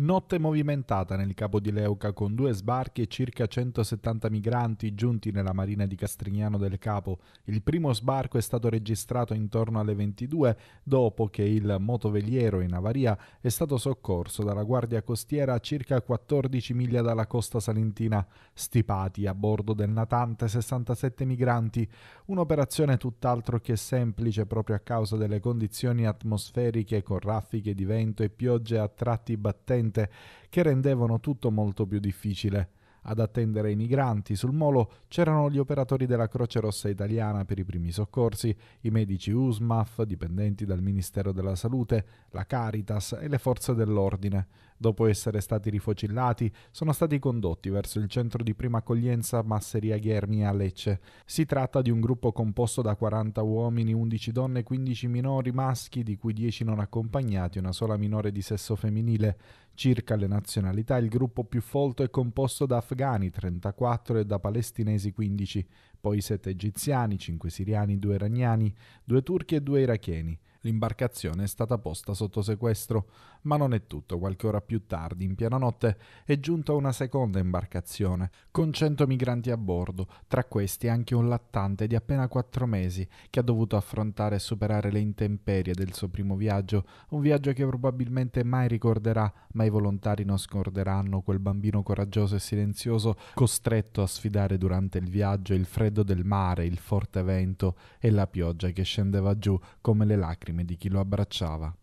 Notte movimentata nel capo di Leuca con due sbarchi e circa 170 migranti giunti nella marina di Castrignano del Capo. Il primo sbarco è stato registrato intorno alle 22 dopo che il motoveliero in avaria è stato soccorso dalla guardia costiera a circa 14 miglia dalla costa salentina. Stipati a bordo del natante 67 migranti, un'operazione tutt'altro che semplice proprio a causa delle condizioni atmosferiche con raffiche di vento e piogge a tratti battenti precedente che rendevano tutto molto più difficile. Ad attendere i migranti sul molo c'erano gli operatori della Croce Rossa Italiana per i primi soccorsi, i medici USMAF dipendenti dal Ministero della Salute, la Caritas e le forze dell'ordine. Dopo essere stati rifocillati, sono stati condotti verso il centro di prima accoglienza Masseria Ghermi a Lecce. Si tratta di un gruppo composto da 40 uomini, 11 donne e 15 minori maschi, di cui 10 non accompagnati e una sola minore di sesso femminile. Circa le nazionalità, il gruppo più folto è composto da afghani 34 e da palestinesi 15, poi 7 egiziani, 5 siriani, 2 iraniani, 2 turchi e 2 iracheni. L'imbarcazione è stata posta sotto sequestro, ma non è tutto. Qualche ora più tardi, in piena notte, è giunta una seconda imbarcazione, con 100 migranti a bordo, tra questi anche un lattante di appena 4 mesi, che ha dovuto affrontare e superare le intemperie del suo primo viaggio, un viaggio che probabilmente mai ricorderà, ma i volontari non scorderanno quel bambino coraggioso e silenzioso costretto a sfidare durante il viaggio il freddo del mare, il forte vento e la pioggia che scendeva giù come le lacrime lacrime di chi lo abbracciava.